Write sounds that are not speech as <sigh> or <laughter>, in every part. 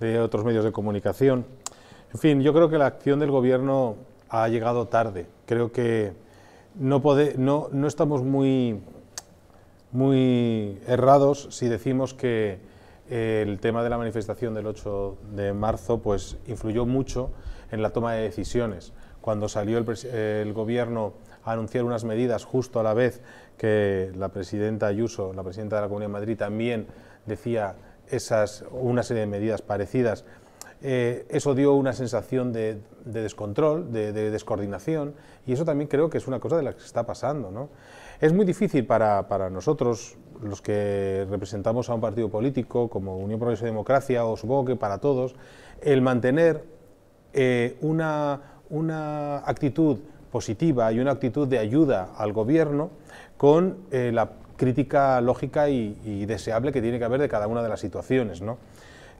de otros medios de comunicación. En fin, yo creo que la acción del Gobierno ha llegado tarde. Creo que no, estamos muy, muy errados si decimos que eh, el tema de la manifestación del 8 de marzo pues, influyó mucho en la toma de decisiones. Cuando salió el, el Gobierno a anunciar unas medidas justo a la vez que la presidenta Ayuso, la presidenta de la Comunidad de Madrid, también decía esas, una serie de medidas parecidas, eh, eso dio una sensación de, descontrol, de, descoordinación, y eso también creo que es una cosa de la que se está pasando. ¿no? Es muy difícil para, nosotros, los que representamos a un partido político como Unión Progreso y Democracia, o supongo que para todos, el mantener eh, una, una actitud positiva y una actitud de ayuda al gobierno con eh, la crítica lógica y, deseable que tiene que haber de cada una de las situaciones.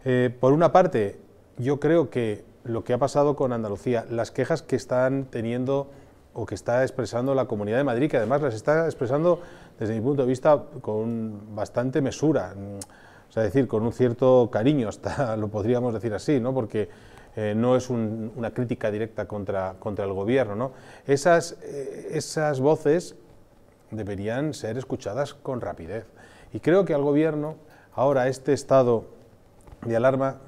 Eh, por una parte, yo creo que lo que ha pasado con Andalucía, las quejas que están teniendo o que está expresando la Comunidad de Madrid, que además las está expresando desde mi punto de vista con bastante mesura, o sea, decir, con un cierto cariño, hasta <laughs> lo podríamos decir así, ¿no? porque eh, no es una crítica directa contra, contra el gobierno. Esas, eh, esas voces deberían ser escuchadas con rapidez. Y creo que al gobierno, ahora este estado de alarma,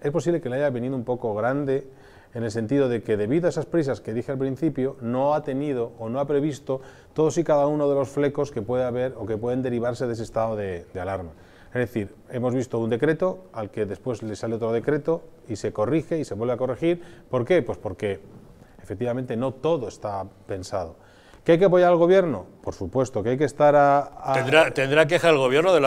es posible que le haya venido un poco grande en el sentido de que debido a esas prisas que dije al principio, no ha tenido o no ha previsto todos y cada uno de los flecos que puede haber o que pueden derivarse de ese estado de, de alarma. Es decir, hemos visto un decreto al que después le sale otro decreto y se corrige y se vuelve a corregir. ¿Por qué? Pues porque efectivamente no todo está pensado. ¿Que hay que apoyar al gobierno? Por supuesto, que hay que estar a... ¿Tendrá, ¿Tendrá queja el gobierno de